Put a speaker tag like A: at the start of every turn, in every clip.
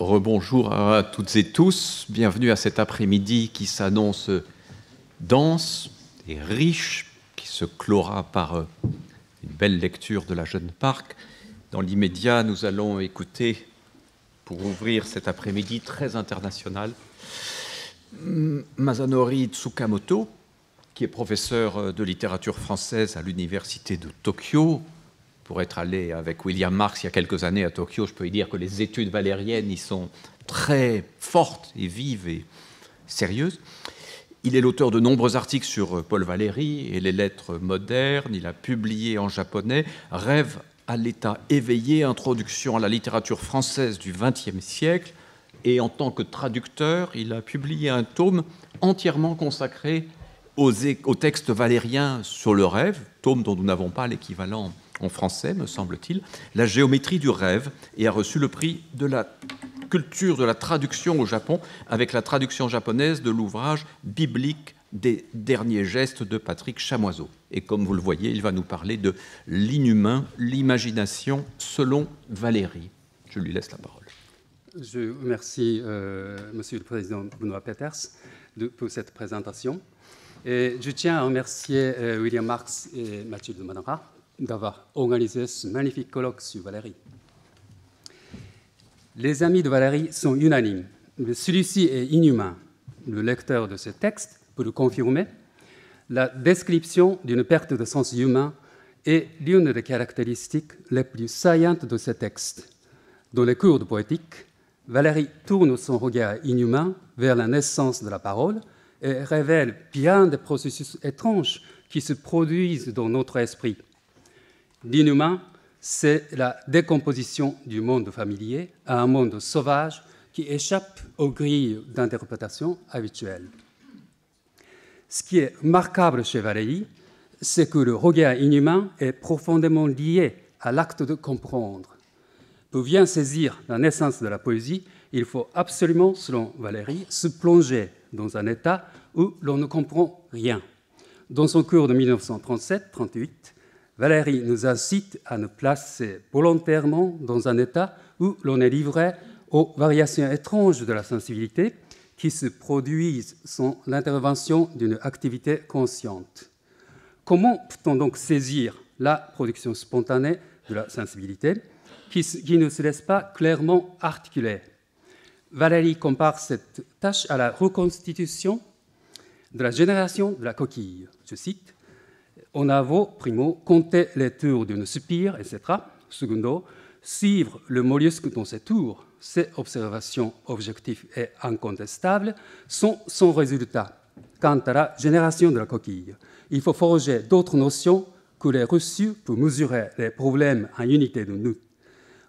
A: Rebonjour à toutes et tous. Bienvenue à cet après-midi qui s'annonce dense et riche, qui se clora par euh, une belle lecture de la jeune Parc. Dans l'immédiat, nous allons écouter, pour ouvrir cet après-midi très international, Masanori Tsukamoto, qui est professeur euh, de littérature française à l'Université de Tokyo, pour être allé avec William Marx il y a quelques années à Tokyo, je peux y dire que les études valériennes y sont très fortes et vives et sérieuses. Il est l'auteur de nombreux articles sur euh, Paul Valéry et les lettres modernes. Il a publié en japonais Rêve à l'état éveillé, introduction à la littérature française du XXe siècle. Et en tant que traducteur, il a publié un tome entièrement consacré aux, aux textes valériens sur le rêve, tome dont nous n'avons pas l'équivalent en français, me semble-t-il, La géométrie du rêve, et a reçu le prix de la culture de la traduction au Japon avec la traduction japonaise de l'ouvrage biblique des derniers gestes de Patrick Chamoiseau. Et comme vous le voyez, il va nous parler de l'inhumain, l'imagination selon Valérie. Je lui laisse la parole.
B: Je remercie M. Euh, Monsieur le Président Bruno Peters de, pour cette présentation. Et je tiens à remercier euh, William Marx et Mathilde Manara d'avoir organisé ce magnifique colloque sur Valérie. Les amis de Valérie sont unanimes. Celui-ci est inhumain. Le lecteur de ce texte peut le confirmer. La description d'une perte de sens humain est l'une des caractéristiques les plus saillantes de ce texte. Dans les cours de poétique, Valérie tourne son regard inhumain vers la naissance de la parole et révèle bien des processus étranges qui se produisent dans notre esprit. L'inhumain, c'est la décomposition du monde familier à un monde sauvage qui échappe aux grilles d'interprétation habituelles. Ce qui est remarquable chez Valéry, c'est que le regard inhumain est profondément lié à l'acte de comprendre. Pour bien saisir la naissance de la poésie, il faut absolument, selon Valéry, se plonger dans un état où l'on ne comprend rien. Dans son cours de 1937-38, Valérie nous incite à nous placer volontairement dans un état où l'on est livré aux variations étranges de la sensibilité qui se produisent sans l'intervention d'une activité consciente. Comment peut-on donc saisir la production spontanée de la sensibilité qui, ne se laisse pas clairement articuler Valérie compare cette tâche à la reconstitution de la génération de la coquille. Je cite on Onavo, primo, compter les tours d'une spire, etc. Secondo, suivre le mollusque dans ses tours, ces observations objectives et incontestables sont son résultat. Quant à la génération de la coquille, il faut forger d'autres notions que les reçues pour mesurer les problèmes en unité de nous.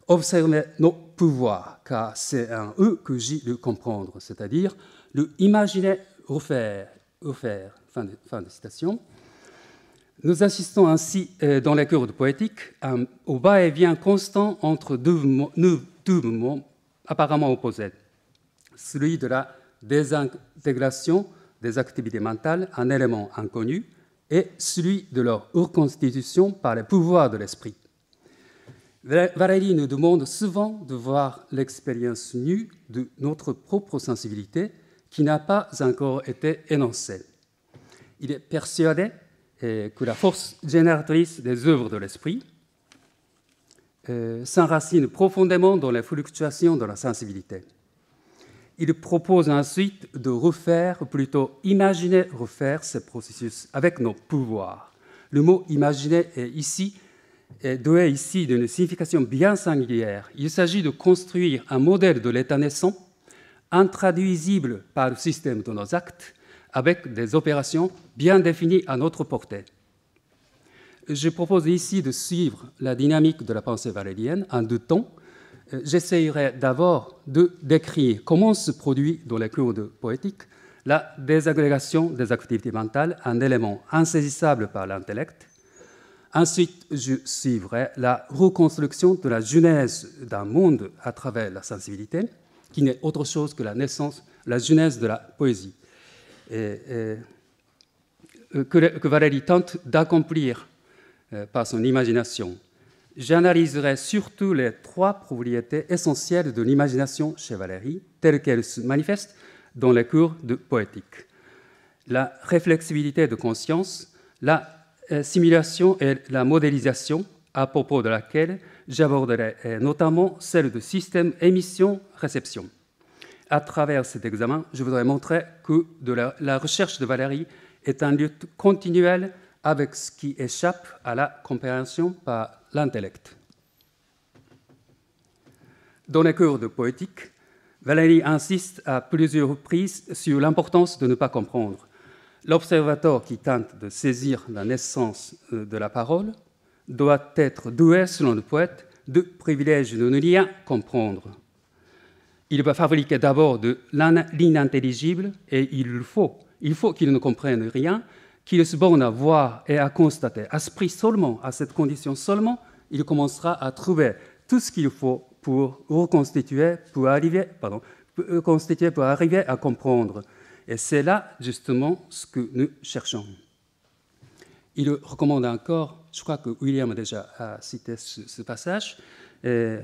B: Observer nos pouvoirs, car c'est en eux que j'ai de comprendre, c'est-à-dire de imaginer refaire, refaire, fin de, fin de citation, nous assistons ainsi euh, dans la de poétique au bas-et-vient constant entre deux moments apparemment opposés, celui de la désintégration des activités mentales un élément inconnu, et celui de leur reconstitution par les pouvoirs de l'esprit. Valéry nous demande souvent de voir l'expérience nue de notre propre sensibilité qui n'a pas encore été énoncée. Il est persuadé que la force génératrice des œuvres de l'esprit euh, s'enracine profondément dans les fluctuations de la sensibilité. Il propose ensuite de refaire, plutôt imaginer refaire ce processus avec nos pouvoirs. Le mot imaginer est ici est doué ici d'une signification bien singulière. Il s'agit de construire un modèle de l'état naissant, intraduisible par le système de nos actes, avec des opérations bien définies à notre portée. Je propose ici de suivre la dynamique de la pensée valérienne en deux temps. Euh, j'essayerai d'abord de décrire comment se produit dans les de poétique la désagrégation des activités mentales un élément insaisissable par l'intellect. Ensuite, je suivrai la reconstruction de la genèse d'un monde à travers la sensibilité, qui n'est autre chose que la naissance, la genèse de la poésie. Euh, euh, que, Valérie tente d'accomplir euh, par son imagination. J'analyserai surtout les trois propriétés essentielles de l'imagination chez Valérie, telles qu'elles se manifestent dans les cours de poétique. La réflexibilité de conscience, la simulation et la modélisation, à propos de laquelle j'aborderai notamment celle de système émission-réception à travers cet examen, je voudrais montrer que la, recherche de Valérie est un lieu continuel avec ce qui échappe à la compréhension par l'intellect. Dans les cours de poétique, Valérie insiste à plusieurs reprises sur l'importance de ne pas comprendre. L'observateur qui tente de saisir la naissance euh, de la parole doit être doué, selon le poète, du privilège de ne rien comprendre il va fabriquer d'abord de l'inintelligible et il le faut. Il faut qu'il ne comprenne rien, qu'il se borne à voir et à constater. À ce prix seulement, à cette condition seulement, il commencera à trouver tout ce qu'il faut pour reconstituer, pour arriver, pardon, pour euh, pour arriver à comprendre. Et c'est là justement ce que nous cherchons. Il recommande encore, je crois que William a déjà cité ce, passage, euh,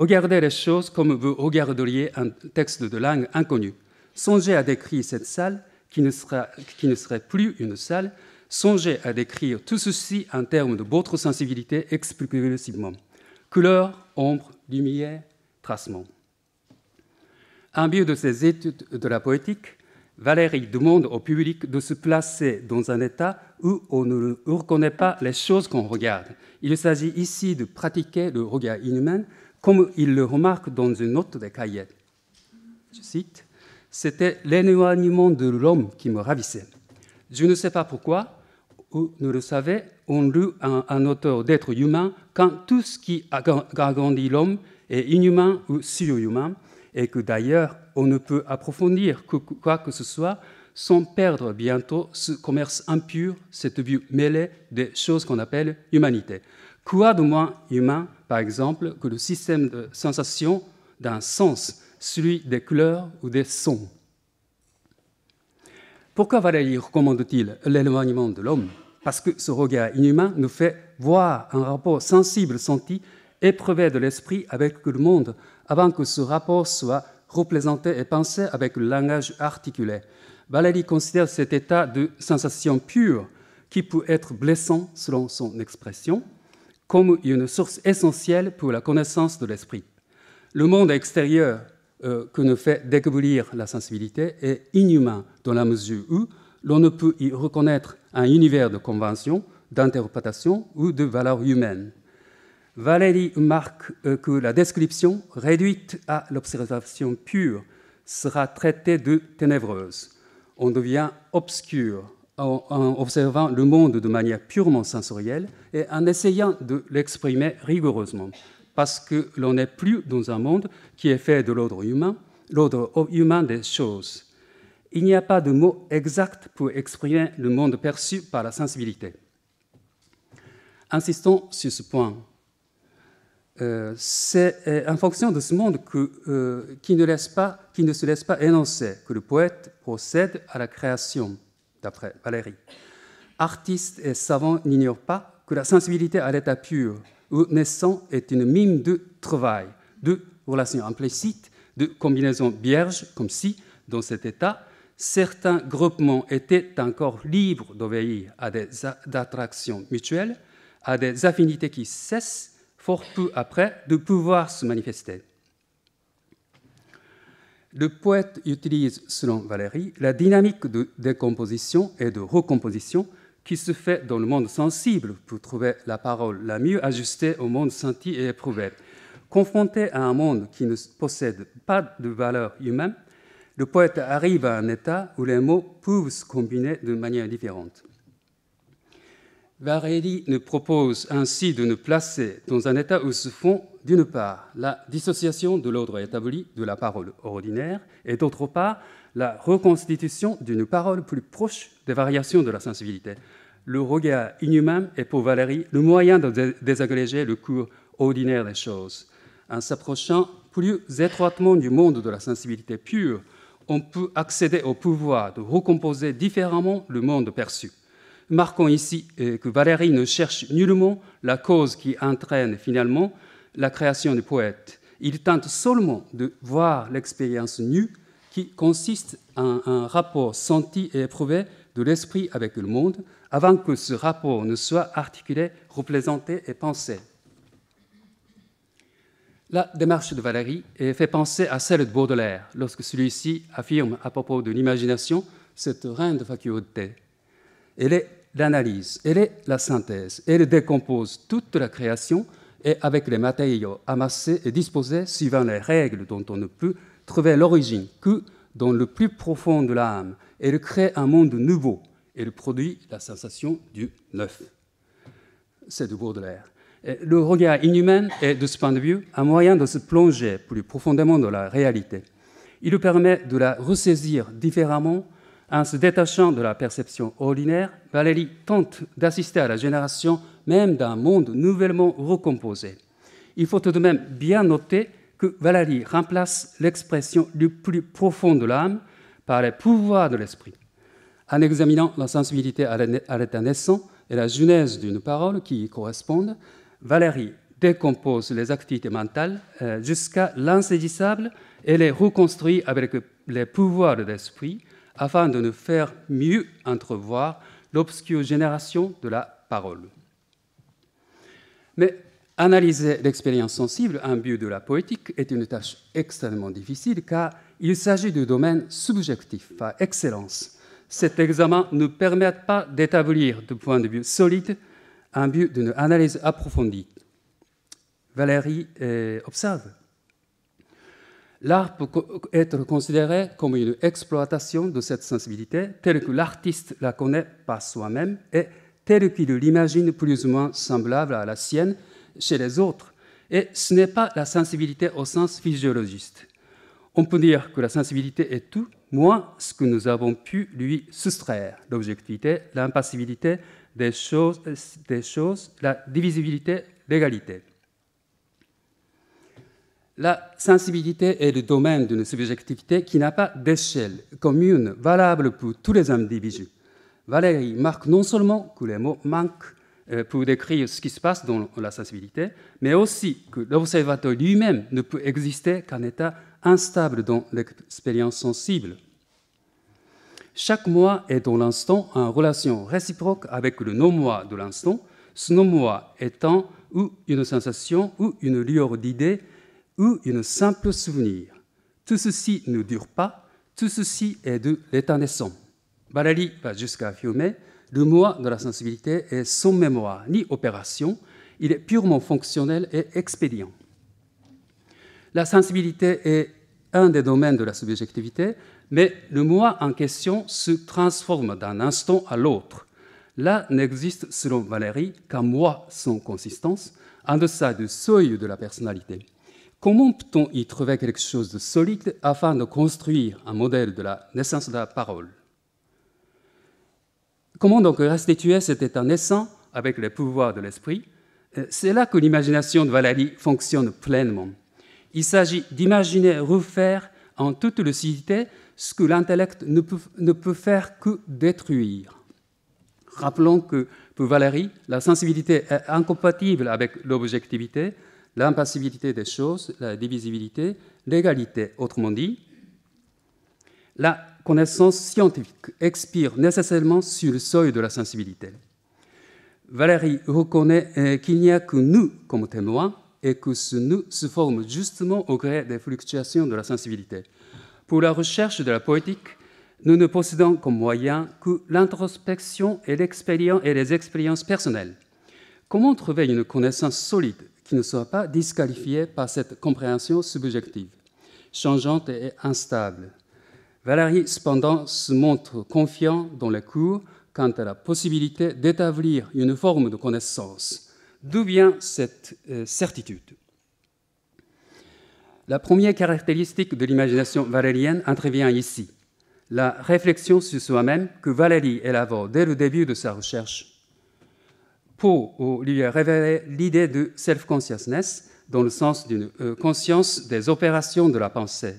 B: Regardez les choses comme vous regarderiez un texte de langue inconnue. Songez à décrire cette salle qui ne, serait plus une salle. Songez à décrire tout ceci en termes de votre sensibilité expressivement. Couleur, ombre, lumière, tracement. En vue de ses études de la poétique, Valérie demande au public de se placer dans un état où on ne reconnaît pas les choses qu'on regarde. Il s'agit ici de pratiquer le regard inhumain comme il le remarque dans une note de cahiers, Je cite C'était l'éloignement de l'homme qui me ravissait. Je ne sais pas pourquoi, ou ne le savait. on lut un, auteur d'être humain quand tout ce qui agrandit l'homme est inhumain ou surhumain, et que d'ailleurs on ne peut approfondir quoi que ce soit sans perdre bientôt ce commerce impur, cette vue mêlée des choses qu'on appelle humanité. Quoi de moins humain, par exemple, que le système de sensation d'un sens, celui des couleurs ou des sons Pourquoi Valéry recommande-t-il l'éloignement de l'homme Parce que ce regard inhumain nous fait voir un rapport sensible senti, épreuvé de l'esprit avec le monde, avant que ce rapport soit représenté et pensé avec le langage articulé. Valéry considère cet état de sensation pure qui peut être blessant selon son expression, comme une source essentielle pour la connaissance de l'esprit. Le monde extérieur euh, que nous fait découvrir la sensibilité est inhumain dans la mesure où l'on ne peut y reconnaître un univers de conventions, d'interprétations ou de valeurs humaines. Valérie marque euh, que la description réduite à l'observation pure sera traitée de ténébreuse. On devient obscur en, observant le monde de manière purement sensorielle et en essayant de l'exprimer rigoureusement, parce que l'on n'est plus dans un monde qui est fait de l'ordre humain, l'ordre humain des choses. Il n'y a pas de mot exact pour exprimer le monde perçu par la sensibilité. Insistons sur ce point. Euh, c'est euh, en fonction de ce monde euh, qui ne se laisse pas énoncer que le poète procède à la création d'après Valérie. Artistes et savants n'ignorent pas que la sensibilité à l'état pur ou naissant est une mime de travail, de relations implicites, de combinaisons vierge, comme si, dans cet état, certains groupements étaient encore libres d'obéir à des attractions mutuelles, à des affinités qui cessent fort peu après de pouvoir se manifester. Le poète utilise, selon Valéry, la dynamique de décomposition et de recomposition qui se fait dans le monde sensible pour trouver la parole la mieux ajustée au monde senti et éprouvé. Confronté à un monde qui ne possède pas de valeur humaine, le poète arrive à un état où les mots peuvent se combiner de manière différente. Varelli nous propose ainsi de nous placer dans un état où se font, d'une part, la dissociation de l'ordre établi de la parole ordinaire, et d'autre part, la reconstitution d'une parole plus proche des variations de la sensibilité. Le regard inhumain est pour Valérie le moyen de désagréger le cours ordinaire des choses. En s'approchant plus étroitement du monde de la sensibilité pure, on peut accéder au pouvoir de recomposer différemment le monde perçu. Marquons ici euh, que Valérie ne cherche nullement la cause qui entraîne finalement la création du poète. Il tente seulement de voir l'expérience nue qui consiste en un rapport senti et éprouvé de l'esprit avec le monde avant que ce rapport ne soit articulé, représenté et pensé. La démarche de Valérie fait penser à celle de Baudelaire lorsque celui-ci affirme à propos de l'imagination cette reine de faculté. Elle est l'analyse, elle est la synthèse, elle décompose toute la création et avec les matériaux amassés et disposés suivant les règles dont on ne peut trouver l'origine que dans le plus profond de l'âme, elle crée un monde nouveau, elle produit la sensation du neuf. C'est de Baudelaire. le regard inhumain est, de ce point de vue, un moyen de se plonger plus profondément dans la réalité. Il permet de la ressaisir différemment en se détachant de la perception ordinaire, Valérie tente d'assister à la génération même d'un monde nouvellement recomposé. Il faut tout de même bien noter que Valérie remplace l'expression du plus profond de l'âme par les pouvoirs de l'esprit. En examinant la sensibilité à l'état naissant et la genèse d'une parole qui y correspondent, Valérie décompose les activités mentales euh, jusqu'à l'insaisissable et les reconstruit avec les pouvoirs de l'esprit, afin de nous faire mieux entrevoir l'obscure génération de la parole. Mais analyser l'expérience sensible un but de la poétique est une tâche extrêmement difficile car il s'agit de domaine subjectif par excellence. Cet examen ne permet pas d'établir de point de vue solide un but d'une analyse approfondie. Valérie euh, observe L'art peut être considéré comme une exploitation de cette sensibilité telle que l'artiste la connaît par soi-même et telle qu'il l'imagine plus ou moins semblable à la sienne chez les autres. Et ce n'est pas la sensibilité au sens physiologiste. On peut dire que la sensibilité est tout, moins ce que nous avons pu lui soustraire, l'objectivité, l'impassibilité des choses, des choses la divisibilité, l'égalité. La sensibilité est le domaine d'une subjectivité qui n'a pas d'échelle commune valable pour tous les individus. Valérie marque non seulement que les mots manquent euh, pour décrire ce qui se passe dans la sensibilité, mais aussi que l'observateur lui-même ne peut exister qu'en état instable dans l'expérience sensible. Chaque moi est dans l'instant en relation réciproque avec le non-moi de l'instant, ce non-moi étant ou une sensation ou une lueur d'idées ou une simple souvenir. Tout ceci ne dure pas, tout ceci est de l'état-naissant. valérie va jusqu'à affirmer le moi de la sensibilité est sans mémoire ni opération, il est purement fonctionnel et expédient. La sensibilité est un des domaines de la subjectivité, mais le moi en question se transforme d'un instant à l'autre. Là n'existe selon Valérie qu'un moi sans consistance, en deçà du seuil de la personnalité. Comment peut-on y trouver quelque chose de solide afin de construire un modèle de la naissance de la parole Comment donc restituer cet état naissant avec les pouvoirs de l'esprit euh, C'est là que l'imagination de Valérie fonctionne pleinement. Il s'agit d'imaginer refaire en toute lucidité ce que l'intellect ne peut, ne peut faire que détruire. Rappelons que pour Valérie, la sensibilité est incompatible avec l'objectivité, l'impassibilité des choses, la divisibilité, l'égalité, autrement dit, la connaissance scientifique expire nécessairement sur le seuil de la sensibilité. Valérie reconnaît euh, qu'il n'y a que nous comme témoins et que ce nous se forme justement au gré des fluctuations de la sensibilité. Pour la recherche de la poétique, nous ne possédons comme moyen que l'introspection et, et les expériences personnelles. Comment trouver une connaissance solide ne soit pas disqualifié par cette compréhension subjective, changeante et instable. Valérie, cependant, se montre confiant dans les cours quant à la possibilité d'établir une forme de connaissance. D'où vient cette euh, certitude La première caractéristique de l'imagination valérienne intervient ici, la réflexion sur soi-même que Valérie élabore dès le début de sa recherche pour lui révéler l'idée de self-consciousness dans le sens d'une euh, conscience des opérations de la pensée.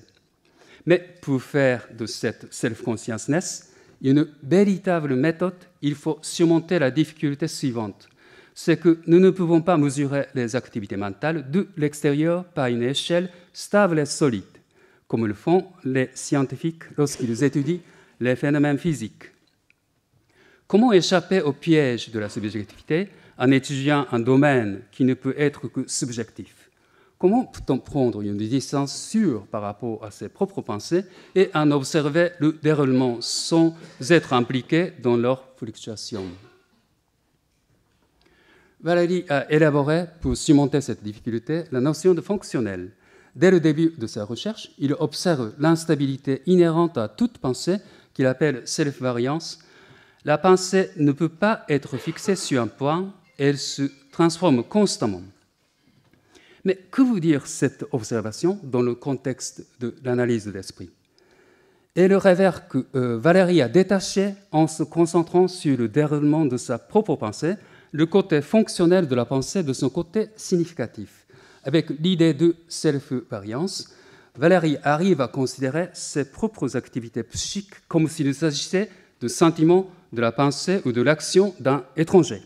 B: Mais pour faire de cette self-consciousness une véritable méthode, il faut surmonter la difficulté suivante c'est que nous ne pouvons pas mesurer les activités mentales de l'extérieur par une échelle stable et solide, comme le font les scientifiques lorsqu'ils étudient les phénomènes physiques. Comment échapper au piège de la subjectivité en étudiant un domaine qui ne peut être que subjectif Comment peut-on prendre une distance sûre par rapport à ses propres pensées et en observer le déroulement sans être impliqué dans leurs fluctuations Valérie a élaboré, pour surmonter cette difficulté, la notion de fonctionnel. Dès le début de sa recherche, il observe l'instabilité inhérente à toute pensée qu'il appelle self-variance la pensée ne peut pas être fixée sur un point, elle se transforme constamment. Mais que veut dire cette observation dans le contexte de l'analyse de l'esprit le révère que Valéry euh, Valérie a détaché, en se concentrant sur le déroulement de sa propre pensée, le côté fonctionnel de la pensée de son côté significatif. Avec l'idée de self-variance, Valérie arrive à considérer ses propres activités psychiques comme s'il s'agissait de sentiments de la pensée ou de l'action d'un étranger.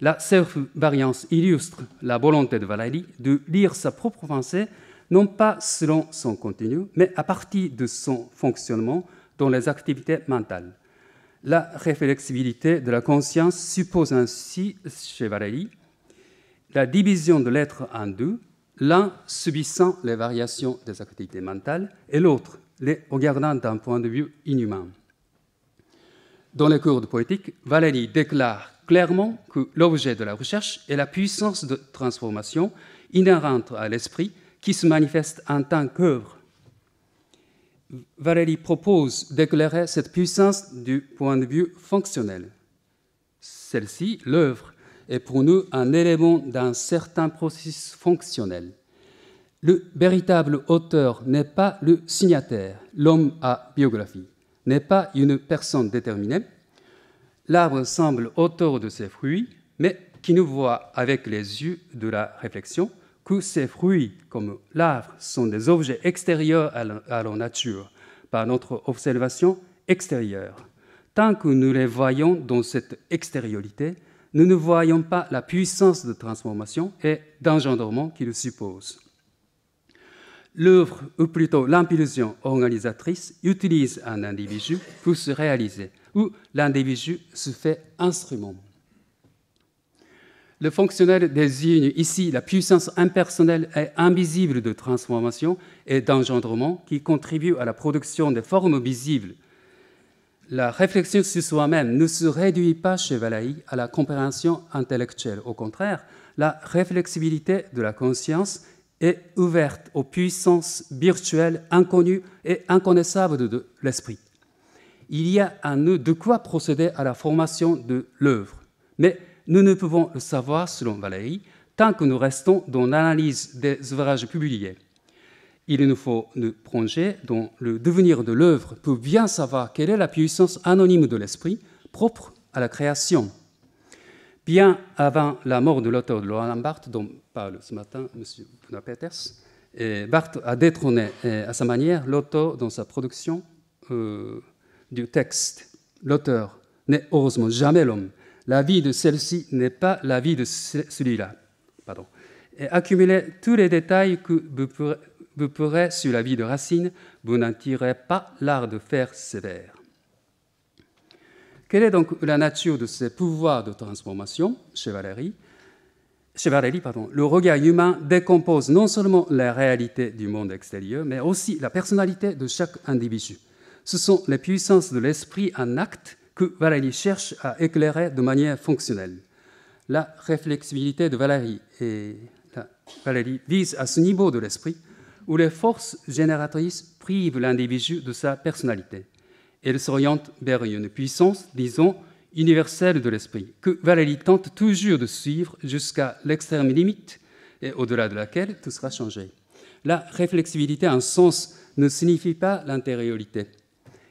B: La self-variance illustre la volonté de Valéry de lire sa propre pensée, non pas selon son contenu, mais à partir de son fonctionnement dans les activités mentales. La réflexibilité de la conscience suppose ainsi, chez Valéry, la division de l'être en deux, l'un subissant les variations des activités mentales et l'autre les regardant d'un point de vue inhumain. Dans les cours de poétique, Valérie déclare clairement que l'objet de la recherche est la puissance de transformation inhérente à l'esprit qui se manifeste en tant qu'œuvre. Valérie propose d'éclairer cette puissance du point de vue fonctionnel. Celle-ci, l'œuvre, est pour nous un élément d'un certain processus fonctionnel. Le véritable auteur n'est pas le signataire, l'homme à biographie n'est pas une personne déterminée. L'arbre semble autour de ses fruits, mais qui nous voit avec les yeux de la réflexion que ces fruits, comme l'arbre, sont des objets extérieurs à, la, leur nature, par notre observation extérieure. Tant que nous les voyons dans cette extériorité, nous ne voyons pas la puissance de transformation et d'engendrement qu'ils suppose l'œuvre, ou plutôt l'impulsion organisatrice, utilise un individu pour se réaliser, ou l'individu se fait instrument. Le fonctionnel désigne ici la puissance impersonnelle et invisible de transformation et d'engendrement qui contribue à la production des formes visibles. La réflexion sur soi-même ne se réduit pas chez Valaï à la compréhension intellectuelle. Au contraire, la réflexibilité de la conscience est ouverte aux puissances virtuelles inconnues et inconnaissables de l'esprit. Il y a à nous de quoi procéder à la formation de l'œuvre, mais nous ne pouvons le savoir, selon Valéry, tant que nous restons dans l'analyse des ouvrages publiés. Il nous faut nous plonger dans le devenir de l'œuvre pour bien savoir quelle est la puissance anonyme de l'esprit propre à la création bien avant la mort de l'auteur de Laurent Barthes, dont parle ce matin M. Peters, Barthes a détrôné euh, à sa manière l'auteur dans sa production euh, du texte. L'auteur n'est heureusement jamais l'homme. La vie de celle-ci n'est pas la vie de celui-là. Pardon. accumulez tous les détails que vous pourrez, sur la vie de Racine, vous n'en pas l'art de faire sévère. Quelle est donc la nature de ces pouvoirs de transformation chez Valérie chez Valérie, pardon, le regard humain décompose non seulement la réalité du monde extérieur, mais aussi la personnalité de chaque individu. Ce sont les puissances de l'esprit en acte que Valérie cherche à éclairer de manière fonctionnelle. La réflexibilité de Valérie, Valérie vise à ce niveau de l'esprit où les forces génératrices privent l'individu de sa personnalité elle s'oriente vers une puissance, disons, universelle de l'esprit, que Valérie tente toujours de suivre jusqu'à l'extrême limite, et au-delà de laquelle tout sera changé. La réflexibilité en sens ne signifie pas l'intériorité.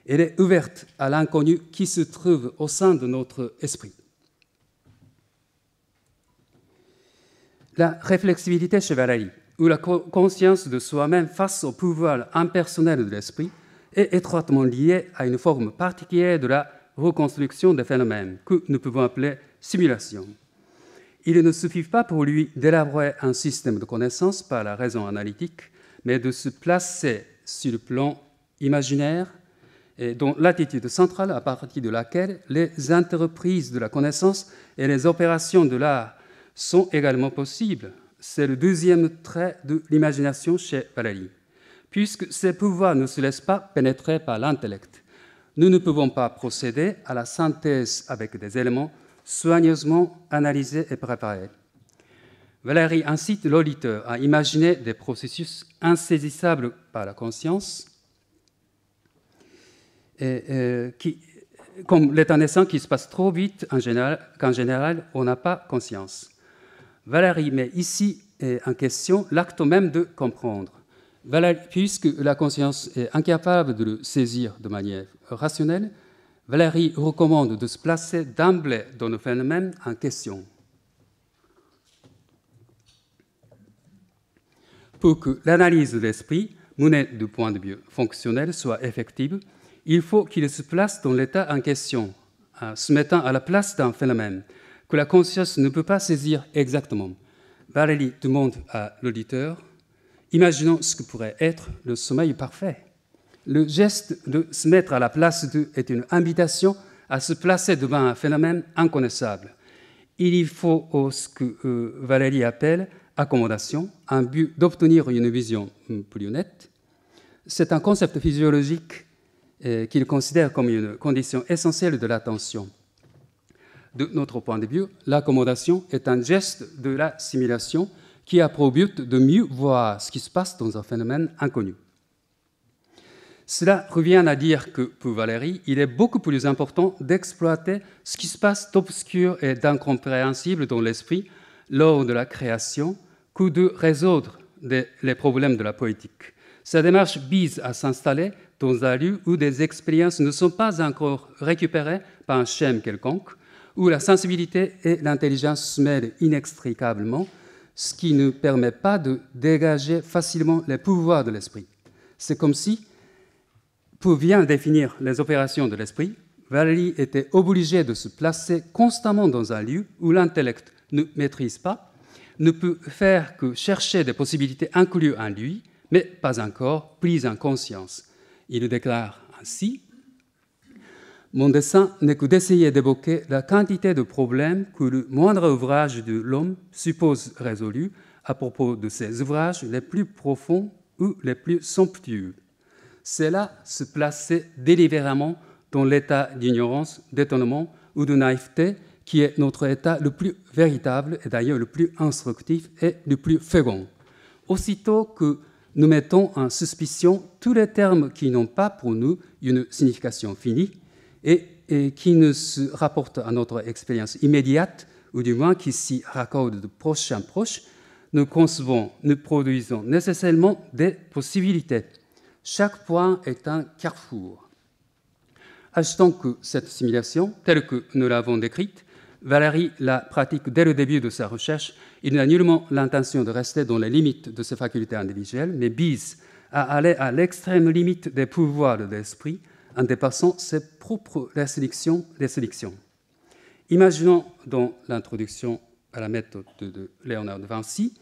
B: Elle est ouverte à l'inconnu qui se trouve au sein de notre esprit. La réflexibilité chez Valérie, ou la conscience de soi-même face au pouvoir impersonnel de l'esprit, est étroitement lié à une forme particulière de la reconstruction des phénomènes que nous pouvons appeler simulation. Il ne suffit pas pour lui d'élaborer un système de connaissances par la raison analytique, mais de se placer sur le plan imaginaire, et dont l'attitude centrale à partir de laquelle les entreprises de la connaissance et les opérations de l'art sont également possibles. C'est le deuxième trait de l'imagination chez Valérie puisque ces pouvoirs ne se laissent pas pénétrer par l'intellect. Nous ne pouvons pas procéder à la synthèse avec des éléments soigneusement analysés et préparés. Valérie incite l'auditeur à imaginer des processus insaisissables par la conscience, euh, qui, comme l'état qui se passe trop vite qu'en général, général, on n'a pas conscience. Valérie met ici euh, en question l'acte même de comprendre puisque la conscience est incapable de le saisir de manière rationnelle, Valérie recommande de se placer d'emblée dans le phénomène en question. Pour que l'analyse de l'esprit, menée du point de vue fonctionnel, soit effective, il faut qu'il se place dans l'état en question, en se mettant à la place d'un phénomène que la conscience ne peut pas saisir exactement. Valérie demande à l'auditeur Imaginons ce que pourrait être le sommeil parfait. Le geste de se mettre à la place de est une invitation à se placer devant un phénomène inconnaissable. Il y faut ce que euh, Valérie appelle accommodation, un but d'obtenir une vision hmm, plus nette. C'est un concept physiologique euh, qu'il considère comme une condition essentielle de l'attention. De notre point de vue, l'accommodation est un geste de l'assimilation qui a pour but de mieux voir ce qui se passe dans un phénomène inconnu. Cela revient à dire que pour Valérie, il est beaucoup plus important d'exploiter ce qui se passe d'obscur et d'incompréhensible dans l'esprit lors de la création que de résoudre les problèmes de la poétique. Sa démarche vise à s'installer dans un lieu où des expériences ne sont pas encore récupérées par un schème quelconque, où la sensibilité et l'intelligence se mêlent inextricablement ce qui ne permet pas de dégager facilement les pouvoirs de l'esprit. C'est comme si, pour bien définir les opérations de l'esprit, Valérie était obligé de se placer constamment dans un lieu où l'intellect ne maîtrise pas, ne peut faire que chercher des possibilités incluses en lui, mais pas encore prises en conscience. Il déclare ainsi mon dessin n'est que d'essayer d'évoquer la quantité de problèmes que le moindre ouvrage de l'homme suppose résolu à propos de ses ouvrages les plus profonds ou les plus somptueux. C'est là se placer délibérément dans l'état d'ignorance, d'étonnement ou de naïveté qui est notre état le plus véritable et d'ailleurs le plus instructif et le plus fécond. Aussitôt que nous mettons en suspicion tous les termes qui n'ont pas pour nous une signification finie, et, qui ne se rapporte à notre expérience immédiate, ou du moins qui s'y raccorde de proche en proche, nous concevons, nous produisons nécessairement des possibilités, chaque point est un carrefour. Achetons que cette simulation, telle que nous l'avons décrite, Valérie la pratique dès le début de sa recherche. Il n'a nullement l'intention de rester dans les limites de ses facultés individuelles, mais vise à aller à l'extrême limite des pouvoirs de l'esprit en dépassant ses propres restrictions. sélections Imaginons dans l'introduction à la méthode de Léonard de Vinci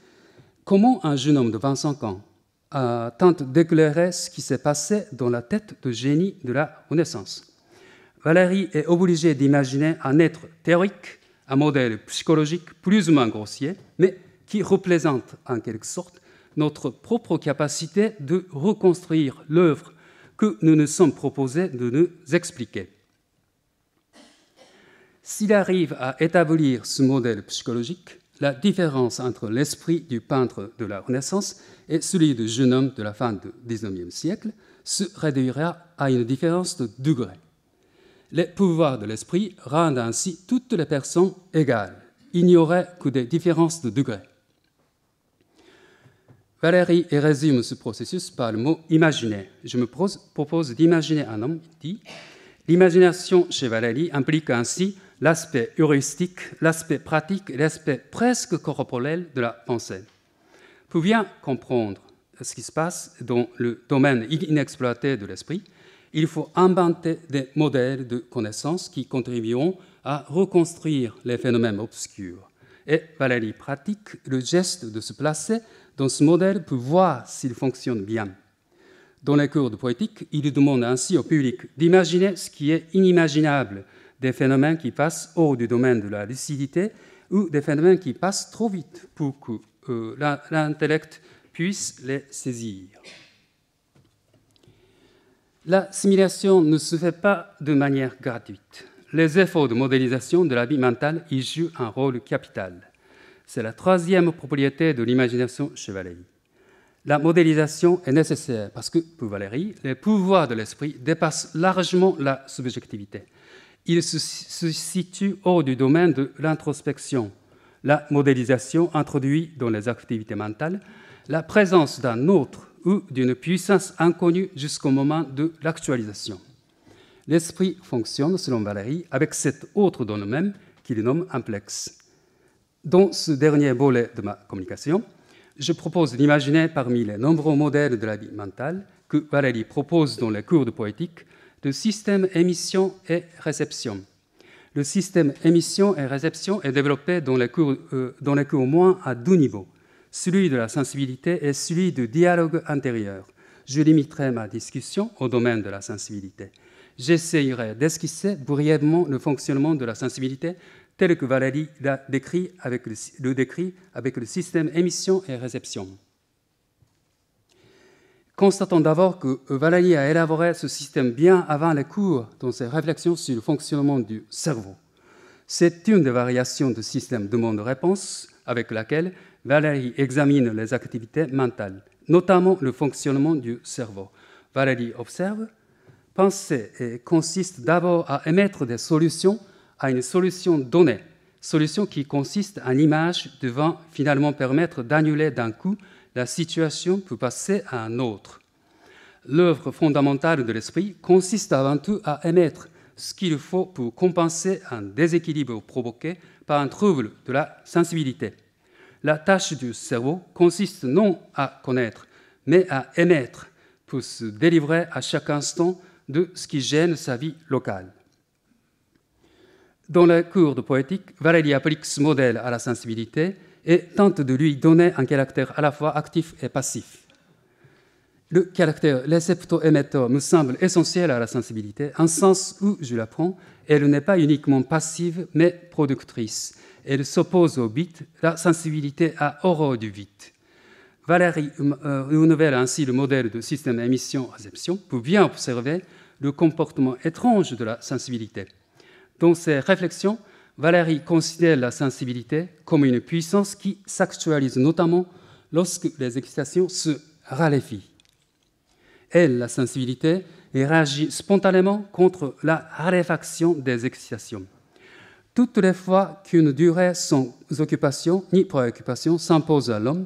B: comment un jeune homme de 25 ans euh, tente d'éclairer ce qui s'est passé dans la tête de génie de la Renaissance. Valérie est obligé d'imaginer un être théorique, un modèle psychologique plus ou moins grossier, mais qui représente en quelque sorte notre propre capacité de reconstruire l'œuvre que nous nous sommes proposés de nous expliquer. S'il arrive à établir ce modèle psychologique, la différence entre l'esprit du peintre de la Renaissance et celui du jeune homme de la fin du XIXe siècle se réduira à une différence de degré. Les pouvoirs de l'esprit rendent ainsi toutes les personnes égales, il n'y aurait que des différences de degré. Valérie résume ce processus par le mot imaginer. Je me propose d'imaginer un homme, dit. L'imagination chez Valérie implique ainsi l'aspect heuristique, l'aspect pratique et l'aspect presque corporel de la pensée. Pour bien comprendre ce qui se passe dans le domaine inexploité de l'esprit, il faut inventer des modèles de connaissances qui contribueront à reconstruire les phénomènes obscurs. Et Valérie pratique le geste de se placer dans ce modèle pour voir s'il fonctionne bien. Dans les cours de poétique, il demande ainsi au public d'imaginer ce qui est inimaginable, des phénomènes qui passent hors du domaine de la lucidité ou des phénomènes qui passent trop vite pour que euh, l'intellect puisse les saisir. La simulation ne se fait pas de manière gratuite. Les efforts de modélisation de la vie mentale y jouent un rôle capital. C'est la troisième propriété de l'imagination chez La modélisation est nécessaire parce que, pour Valérie, les pouvoirs de l'esprit dépassent largement la subjectivité. Ils se, situent hors du domaine de l'introspection. La modélisation introduit dans les activités mentales la présence d'un autre ou d'une puissance inconnue jusqu'au moment de l'actualisation. L'esprit fonctionne, selon Valérie avec cet autre dans le même qu'il nomme plexe. Dans ce dernier volet de ma communication, je propose d'imaginer parmi les nombreux modèles de la vie mentale que Valérie propose dans les cours de poétique le système émission et réception. Le système émission et réception est développé dans les cours, euh, au moins à deux niveaux, celui de la sensibilité et celui du dialogue intérieur. Je limiterai ma discussion au domaine de la sensibilité. J'essayerai d'esquisser brièvement le fonctionnement de la sensibilité tel que Valérie l'a décrit avec le, décrit avec le système émission et réception. Constatons d'abord que Valérie a élaboré ce système bien avant les cours dans ses réflexions sur le fonctionnement du cerveau. C'est une des variations du système demande-réponse avec laquelle Valérie examine les activités mentales, notamment le fonctionnement du cerveau. Valérie observe, penser consiste d'abord à émettre des solutions à une solution donnée, solution qui consiste en image devant finalement permettre d'annuler d'un coup la situation pour passer à un autre. L'œuvre fondamentale de l'esprit consiste avant tout à émettre ce qu'il faut pour compenser un déséquilibre provoqué par un trouble de la sensibilité. La tâche du cerveau consiste non à connaître, mais à émettre pour se délivrer à chaque instant de ce qui gêne sa vie locale. Dans la cours de poétique, Valérie applique ce modèle à la sensibilité et tente de lui donner un caractère à la fois actif et passif. Le caractère récepto-émetteur me semble essentiel à la sensibilité, en sens où, je l'apprends, elle n'est pas uniquement passive, mais productrice. Elle s'oppose au beat, la sensibilité à horreur du vite. Valérie renouvelle hum- euh, ainsi le modèle de système émission-réception pour bien observer le comportement étrange de la sensibilité. Dans ses réflexions, Valérie considère la sensibilité comme une puissance qui s'actualise notamment lorsque les excitations se raléfient. Elle, la sensibilité, réagit spontanément contre la raréfaction des excitations. Toutes les fois qu'une durée sans occupation ni préoccupation s'impose à l'homme,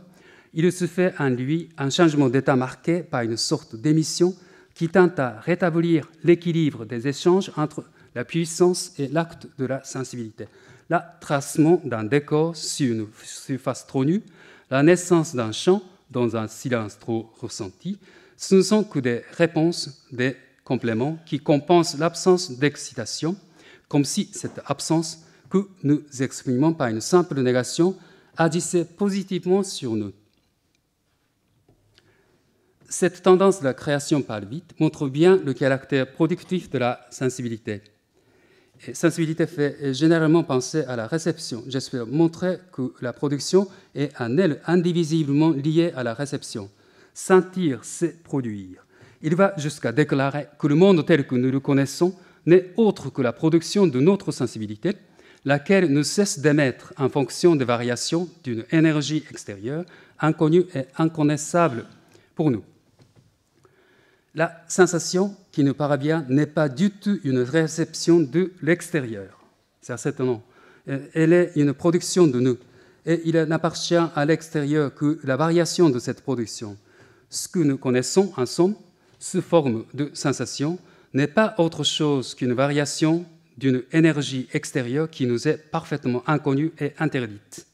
B: il se fait en lui un changement d'état marqué par une sorte d'émission qui tente à rétablir l'équilibre des échanges entre la puissance est l'acte de la sensibilité. Le tracement d'un décor sur une surface trop nue, la naissance d'un chant dans un silence trop ressenti, ce ne sont que des réponses, des compléments qui compensent l'absence d'excitation, comme si cette absence que nous exprimons par une simple négation agissait positivement sur nous. Cette tendance de la création par le vide montre bien le caractère productif de la sensibilité sensibilité fait généralement penser à la réception. J'espère montrer que la production est en elle indivisiblement liée à la réception. Sentir, c'est produire. Il va jusqu'à déclarer que le monde tel que nous le connaissons n'est autre que la production de notre sensibilité, laquelle ne cesse d'émettre en fonction des variations d'une énergie extérieure inconnue et inconnaissable pour nous. La sensation qui nous paraît bien n'est pas du tout une réception de l'extérieur, c'est certainement. Euh, elle est une production de nous. Et il n'appartient à l'extérieur que la variation de cette production. Ce que nous connaissons en somme, sous forme de sensation, n'est pas autre chose qu'une variation d'une énergie extérieure qui nous est parfaitement inconnue et interdite.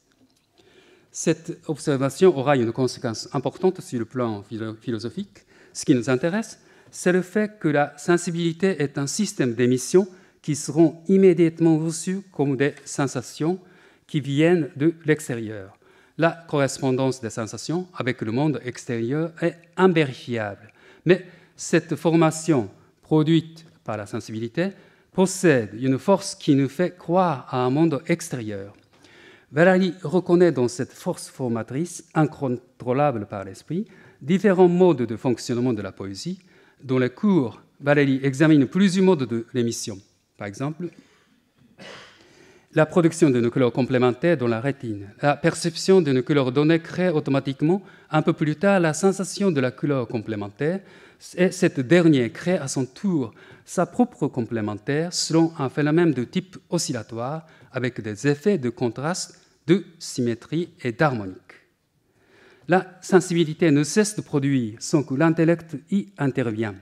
B: Cette observation aura une conséquence importante sur le plan philosophique ce qui nous intéresse, c'est le fait que la sensibilité est un système d'émissions qui seront immédiatement reçues comme des sensations qui viennent de l'extérieur. La correspondance des sensations avec le monde extérieur est invérifiable, mais cette formation produite par la sensibilité possède une force qui nous fait croire à un monde extérieur. Valéry reconnaît dans cette force formatrice, incontrôlable par l'esprit, différents modes de fonctionnement de la poésie, dont les cours, Valérie examine plusieurs modes de l'émission. Par exemple, la production de couleur complémentaires dans la rétine. La perception d'une couleur donnée crée automatiquement, un peu plus tard, la sensation de la couleur complémentaire, et cette dernière crée à son tour sa propre complémentaire selon un phénomène de type oscillatoire avec des effets de contraste, de symétrie et d'harmonie. La sensibilité ne cesse de produire sans que l'intellect y intervienne.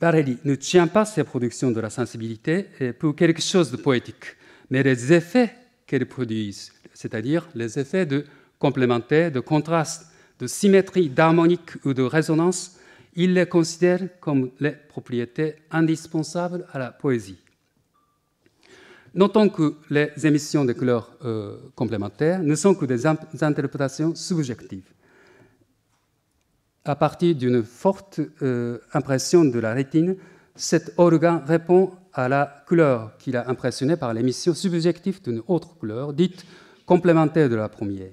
B: Barelli ne tient pas ses productions de la sensibilité eh, pour quelque chose de poétique, mais les effets qu'elles produisent, c'est-à-dire les effets de complémentaire, de contraste, de symétrie, d'harmonique ou de résonance, il les considère comme les propriétés indispensables à la poésie. Notons que les émissions de couleurs euh, complémentaires ne sont que des interprétations subjectives, à partir d'une forte euh, impression de la rétine, cet organe répond à la couleur qu'il a impressionnée par l'émission subjective d'une autre couleur, dite complémentaire de la première.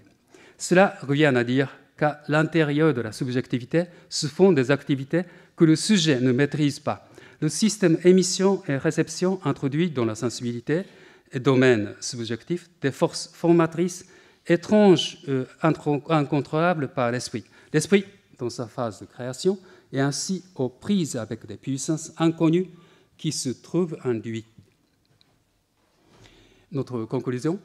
B: Cela revient à dire qu'à l'intérieur de la subjectivité se font des activités que le sujet ne maîtrise pas, le système émission et réception introduit dans la sensibilité et domaine subjectif des forces formatrices étranges, euh, incontrôlables par l'esprit. L'esprit, dans sa phase de création, est ainsi aux prises avec des puissances inconnues qui se trouvent lui. Notre conclusion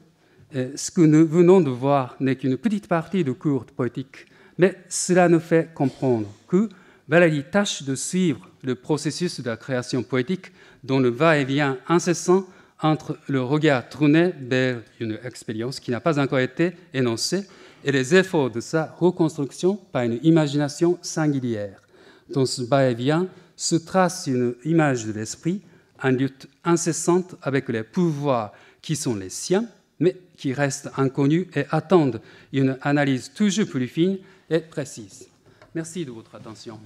B: ce que nous venons de voir n'est qu'une petite partie de cours de poétique, mais cela nous fait comprendre que Valérie ben, tâche de suivre le processus de la création poétique dont le va-et-vient incessant entre le regard tourné vers une expérience qui n'a pas encore été énoncée et les efforts de sa reconstruction par une imagination singulière. Dans ce va-et-vient se trace une image de l'esprit, en lutte incessante avec les pouvoirs qui sont les siens, mais qui restent inconnus et attendent une analyse toujours plus fine et précise. Merci de votre attention.